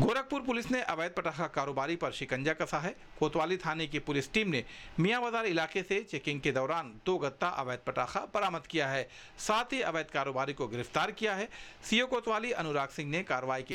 Gorakhpur police ने अवैध पटाखा कारोबारी पर शिकंजा कसा है कोतवाली थाने की पुलिस टीम ने मियाँ बाजार इलाके से चेकिंग के दौरान दो गत्ता अवैध पटाखा बरामद किया है साथ ही अवैध कारोबारी को गिरफ्तार किया है सीओ कोतवाली अनुराग सिंह ने कार्रवाई की